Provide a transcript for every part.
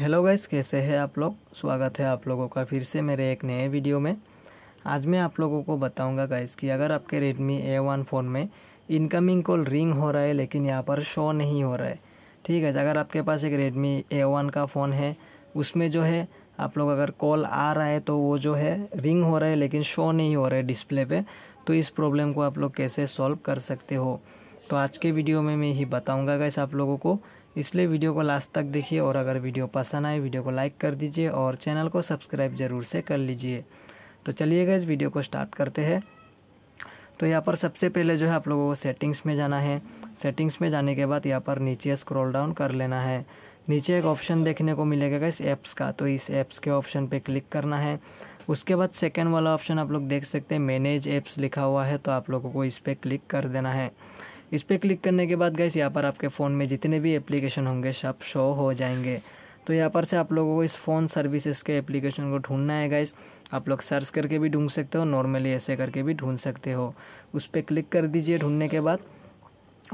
hello guys कैसे हैं आप लोग स्वागत है आप लोगों का फिर से मेरे एक नए वीडियो में आज मैं आप लोगों को बताऊंगा गाइस कि अगर आपके ए A1 फ़ोन में इनकमिंग कॉल रिंग हो रहा है लेकिन यहाँ पर शो नहीं हो रहा है ठीक है अगर आपके पास एक ए A1 का फ़ोन है उसमें जो है आप लोग अगर कॉल आ रहा है तो वो जो है रिंग हो रहा है लेकिन शो नहीं हो रहा है डिस्प्ले पर तो इस प्रॉब्लम को आप लोग कैसे सॉल्व कर सकते हो तो आज के वीडियो में मैं यही बताऊंगा गैस आप लोगों को इसलिए वीडियो को लास्ट तक देखिए और अगर वीडियो पसंद आए वीडियो को लाइक कर दीजिए और चैनल को सब्सक्राइब ज़रूर से कर लीजिए तो चलिए गए वीडियो को स्टार्ट करते हैं तो यहाँ पर सबसे पहले जो है आप लोगों को सेटिंग्स में जाना है सेटिंग्स में जाने के बाद यहाँ पर नीचे स्क्रॉल डाउन कर लेना है नीचे एक ऑप्शन देखने को मिलेगा इस ऐप्स का तो इस ऐप्स के ऑप्शन पे क्लिक करना है उसके बाद सेकेंड वाला ऑप्शन आप लोग देख सकते हैं मैनेज ऐप्स लिखा हुआ है तो आप लोगों को इस पर क्लिक कर देना है इस पर क्लिक करने के बाद गैस यहाँ पर आपके फ़ोन में जितने भी एप्लीकेशन होंगे सब शो हो जाएंगे तो यहाँ पर से आप लोगों को इस फ़ोन सर्विसेज के एप्लीकेशन को ढूंढना है गाइस आप लोग सर्च करके भी ढूंढ सकते हो नॉर्मली ऐसे करके भी ढूंढ सकते हो उस पर क्लिक कर दीजिए ढूंढने के बाद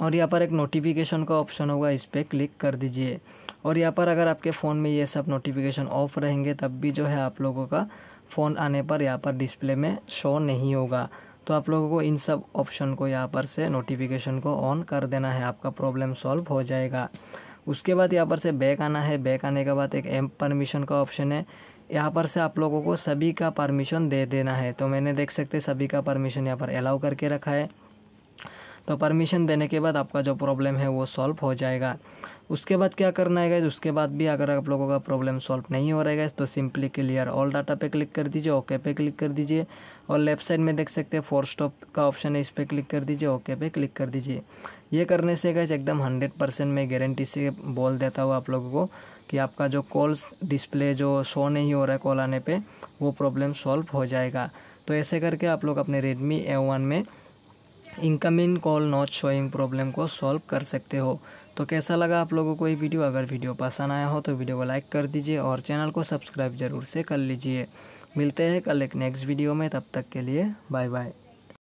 और यहाँ पर एक नोटिफिकेशन का ऑप्शन होगा इस पर क्लिक कर दीजिए और यहाँ पर अगर आपके फ़ोन में ये सब नोटिफिकेशन ऑफ रहेंगे तब भी जो है आप लोगों का फ़ोन आने पर यहाँ पर डिस्प्ले में शो नहीं होगा तो आप लोगों को इन सब ऑप्शन को यहाँ पर से नोटिफिकेशन को ऑन कर देना है आपका प्रॉब्लम सॉल्व हो जाएगा उसके बाद यहाँ पर से बैक आना है बैक आने के बाद एक एम परमिशन का ऑप्शन है यहाँ पर से आप लोगों को सभी का परमिशन दे देना है तो मैंने देख सकते सभी का परमिशन यहाँ पर अलाउ करके रखा है तो परमिशन देने के बाद आपका जो प्रॉब्लम है वो सॉल्व हो जाएगा उसके बाद क्या करना है उसके बाद भी अगर आप लोगों का प्रॉब्लम सॉल्व नहीं हो रहा है तो सिंपली क्लियर ऑल डाटा पे क्लिक कर दीजिए ओके पे क्लिक कर दीजिए और लेफ्ट साइड में देख सकते हैं फोर स्टॉप का ऑप्शन है इस पर क्लिक कर दीजिए ओके पे क्लिक कर दीजिए ये करने से गैस एकदम हंड्रेड परसेंट मैं गारंटी से बोल देता हूँ आप लोगों को कि आपका जो कॉल्स डिस्प्ले जो शो नहीं हो रहा है कॉल आने पर वो प्रॉब्लम सॉल्व हो जाएगा तो ऐसे करके आप लोग अपने रेडमी ए में incoming call not showing problem को सॉल्व कर सकते हो तो कैसा लगा आप लोगों को ये वीडियो अगर वीडियो पसंद आया हो तो वीडियो को लाइक कर दीजिए और चैनल को सब्सक्राइब ज़रूर से कर लीजिए मिलते हैं कल एक नेक्स्ट वीडियो में तब तक के लिए बाय बाय